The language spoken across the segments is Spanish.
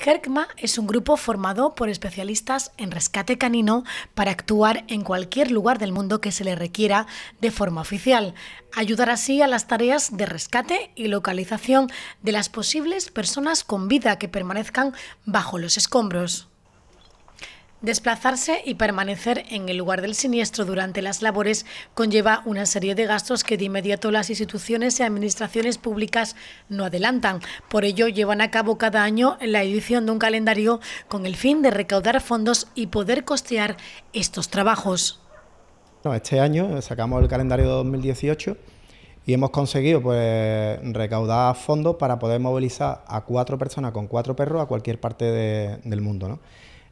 GERCMA es un grupo formado por especialistas en rescate canino para actuar en cualquier lugar del mundo que se le requiera de forma oficial, ayudar así a las tareas de rescate y localización de las posibles personas con vida que permanezcan bajo los escombros. Desplazarse y permanecer en el lugar del siniestro durante las labores conlleva una serie de gastos que de inmediato las instituciones y administraciones públicas no adelantan. Por ello, llevan a cabo cada año la edición de un calendario con el fin de recaudar fondos y poder costear estos trabajos. Este año sacamos el calendario 2018 y hemos conseguido pues, recaudar fondos para poder movilizar a cuatro personas con cuatro perros a cualquier parte del mundo.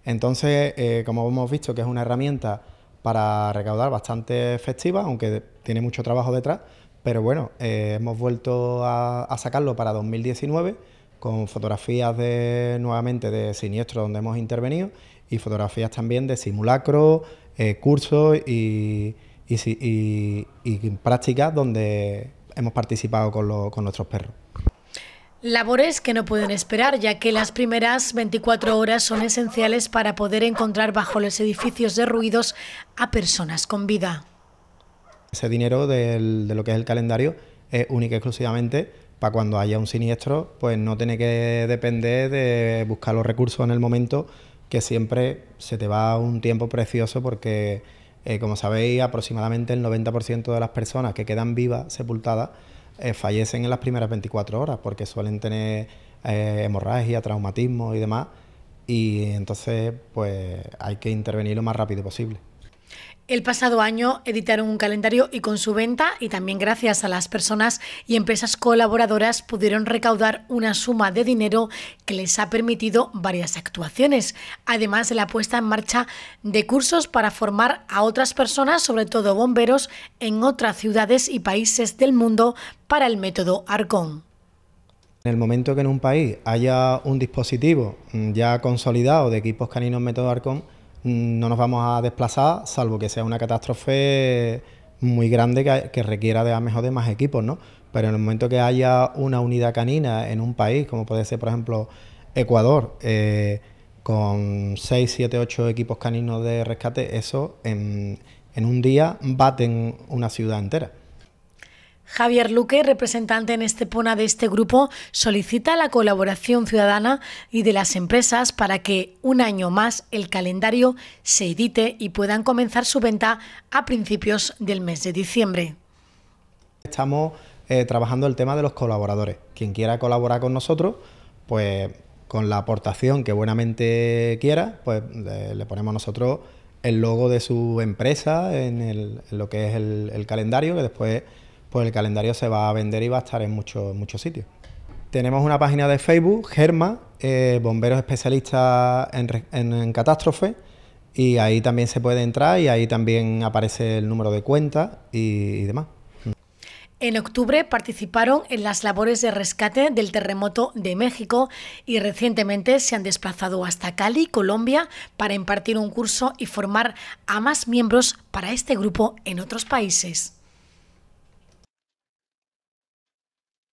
Entonces, eh, como hemos visto que es una herramienta para recaudar bastante efectiva, aunque tiene mucho trabajo detrás, pero bueno, eh, hemos vuelto a, sacarlo para 2019 con fotografías de nuevamente de siniestros donde hemos intervenido y fotografías también de simulacros, eh, cursos y, prácticas donde hemos participado con nuestros perros. Labores que no pueden esperar, ya que las primeras 24 horas son esenciales para poder encontrar bajo los edificios derruidos a personas con vida. Ese dinero de lo que es el calendario es única y exclusivamente para cuando haya un siniestro, pues no tiene que depender de buscar los recursos en el momento, que siempre se te va un tiempo precioso porque, eh, como sabéis, aproximadamente el 90% de las personas que quedan vivas, sepultadas, eh, fallecen en las primeras 24 horas porque suelen tener eh, hemorragia, traumatismo y demás. Y entonces, pues hay que intervenir lo más rápido posible. El pasado año editaron un calendario y con su venta y también gracias a las personas y empresas colaboradoras pudieron recaudar una suma de dinero que les ha permitido varias actuaciones, además de la puesta en marcha de cursos para formar a otras personas, sobre todo bomberos, en otras ciudades y países del mundo para el método Arcón. En el momento que en un país haya un dispositivo ya consolidado de equipos caninos método Arcón, no nos vamos a desplazar, salvo que sea una catástrofe muy grande que, requiera de a mejor de más equipos, ¿no? Pero en el momento que haya una unidad canina en un país, como puede ser, por ejemplo, Ecuador, eh, con 6, 7, 8 equipos caninos de rescate, eso en, en un día baten una ciudad entera. Javier Luque, representante en Estepona de este grupo, solicita la colaboración ciudadana y de las empresas para que un año más el calendario se edite y puedan comenzar su venta a principios del mes de diciembre. Estamos eh, trabajando el tema de los colaboradores. Quien quiera colaborar con nosotros, pues con la aportación que buenamente quiera, pues le, ponemos nosotros el logo de su empresa en, lo que es el, el calendario, que después pues el calendario se va a vender y va a estar en muchos muchos sitios. Tenemos una página de Facebook, Germa, eh, bomberos especialistas en, catástrofe, y ahí también se puede entrar y ahí también aparece el número de cuenta y demás. En octubre participaron en las labores de rescate del terremoto de México y recientemente se han desplazado hasta Cali, Colombia, para impartir un curso y formar a más miembros para este grupo en otros países.